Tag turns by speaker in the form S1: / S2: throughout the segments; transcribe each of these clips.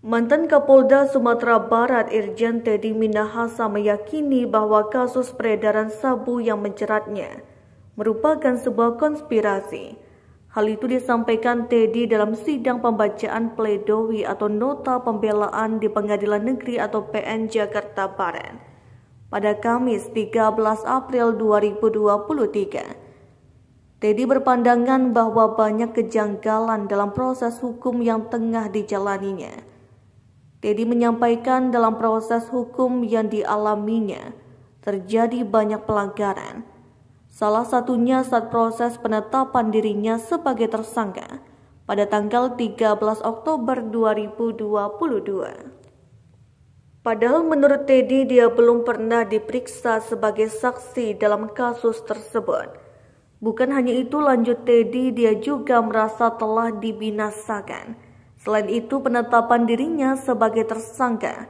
S1: Mantan Kapolda Sumatera Barat Irjen Teddy Minahasa meyakini bahwa kasus peredaran sabu yang menceratnya merupakan sebuah konspirasi. Hal itu disampaikan Teddy dalam sidang pembacaan pledoi atau nota pembelaan di Pengadilan Negeri atau PN Jakarta Barat pada Kamis 13 April 2023. Teddy berpandangan bahwa banyak kejanggalan dalam proses hukum yang tengah dijalaninya Teddy menyampaikan dalam proses hukum yang dialaminya terjadi banyak pelanggaran. Salah satunya saat proses penetapan dirinya sebagai tersangka pada tanggal 13 Oktober 2022. Padahal menurut Teddy dia belum pernah diperiksa sebagai saksi dalam kasus tersebut. Bukan hanya itu lanjut Teddy dia juga merasa telah dibinasakan Selain itu, penetapan dirinya sebagai tersangka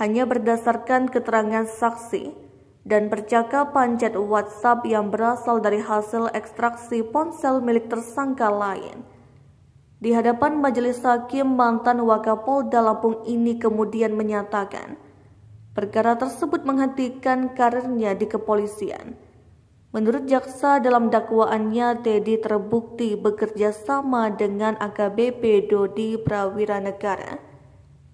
S1: hanya berdasarkan keterangan saksi dan percakapan chat WhatsApp yang berasal dari hasil ekstraksi ponsel milik tersangka lain. Di hadapan majelis hakim, mantan Wakapolda Lampung ini kemudian menyatakan, perkara tersebut menghentikan karirnya di kepolisian. Menurut jaksa dalam dakwaannya, Teddy terbukti bekerja sama dengan AKBP Dodi Prawira Negara,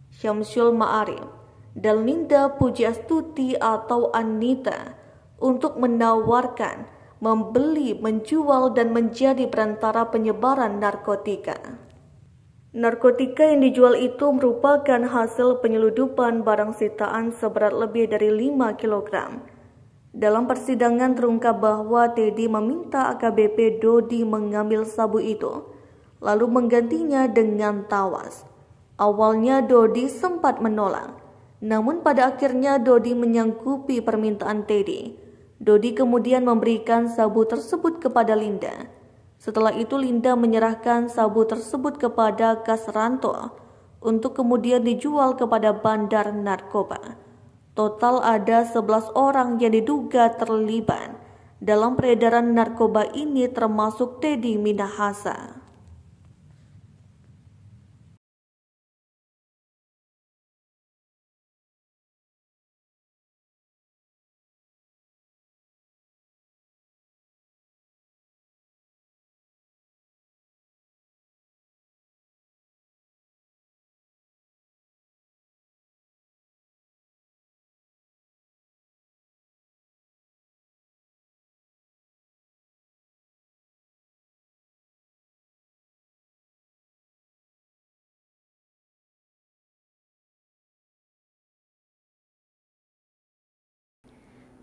S1: Syamsul Ma'arif, dan Linda Pujiastuti atau Anita untuk menawarkan, membeli, menjual, dan menjadi perantara penyebaran narkotika. Narkotika yang dijual itu merupakan hasil penyeludupan barang sitaan seberat lebih dari 5 kilogram dalam persidangan terungkap bahwa Teddy meminta AKBP Dodi mengambil sabu itu, lalu menggantinya dengan tawas. Awalnya Dodi sempat menolak, namun pada akhirnya Dodi menyangkupi permintaan Teddy. Dodi kemudian memberikan sabu tersebut kepada Linda. Setelah itu Linda menyerahkan sabu tersebut kepada Kasranto untuk kemudian dijual kepada bandar narkoba. Total ada 11 orang yang diduga terlibat dalam peredaran narkoba ini termasuk Teddy Minahasa.